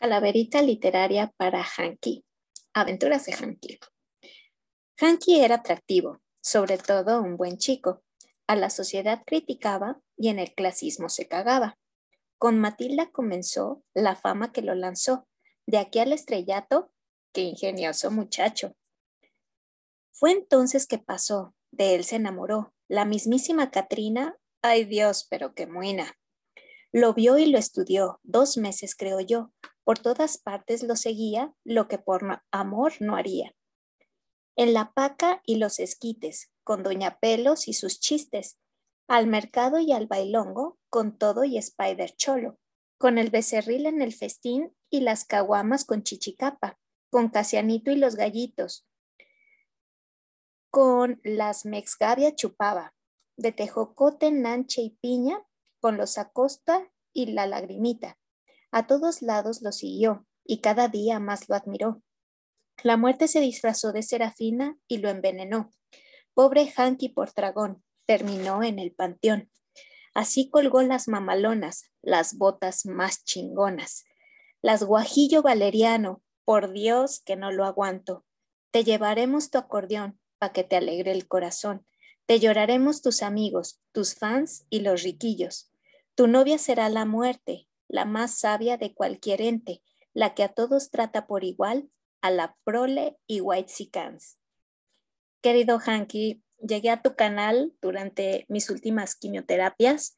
Calaverita literaria para Hanky. Aventuras de Hanky. Hanky era atractivo, sobre todo un buen chico. A la sociedad criticaba y en el clasismo se cagaba. Con Matilda comenzó la fama que lo lanzó. De aquí al estrellato, qué ingenioso muchacho. Fue entonces que pasó, de él se enamoró. La mismísima Katrina, ay Dios, pero qué muina. Lo vio y lo estudió, dos meses creo yo, por todas partes lo seguía, lo que por amor no haría. En la paca y los esquites, con Doña Pelos y sus chistes, al mercado y al bailongo, con todo y Spider Cholo, con el becerril en el festín y las caguamas con Chichicapa, con Casianito y los gallitos, con las mexgavia chupaba, de tejocote, nanche y piña, con los acosta y la lagrimita, a todos lados lo siguió y cada día más lo admiró. La muerte se disfrazó de serafina y lo envenenó. Pobre Hanky por dragón, terminó en el panteón. Así colgó las mamalonas, las botas más chingonas. Las guajillo valeriano, por Dios que no lo aguanto. Te llevaremos tu acordeón para que te alegre el corazón. Te lloraremos tus amigos, tus fans y los riquillos. Tu novia será la muerte, la más sabia de cualquier ente, la que a todos trata por igual, a la prole y white sicans. Querido Hanky, llegué a tu canal durante mis últimas quimioterapias.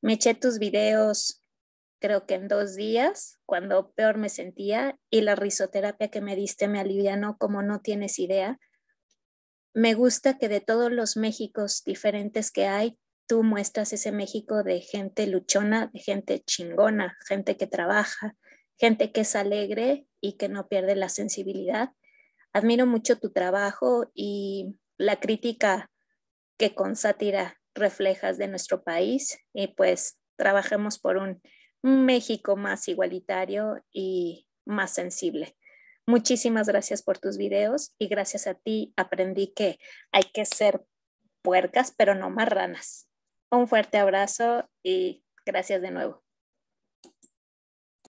Me eché tus videos creo que en dos días, cuando peor me sentía, y la risoterapia que me diste me alivianó como no tienes idea. Me gusta que de todos los Méxicos diferentes que hay, tú muestras ese México de gente luchona, de gente chingona, gente que trabaja, gente que es alegre y que no pierde la sensibilidad. Admiro mucho tu trabajo y la crítica que con sátira reflejas de nuestro país y pues trabajemos por un México más igualitario y más sensible. Muchísimas gracias por tus videos y gracias a ti aprendí que hay que ser puercas, pero no marranas. Un fuerte abrazo y gracias de nuevo.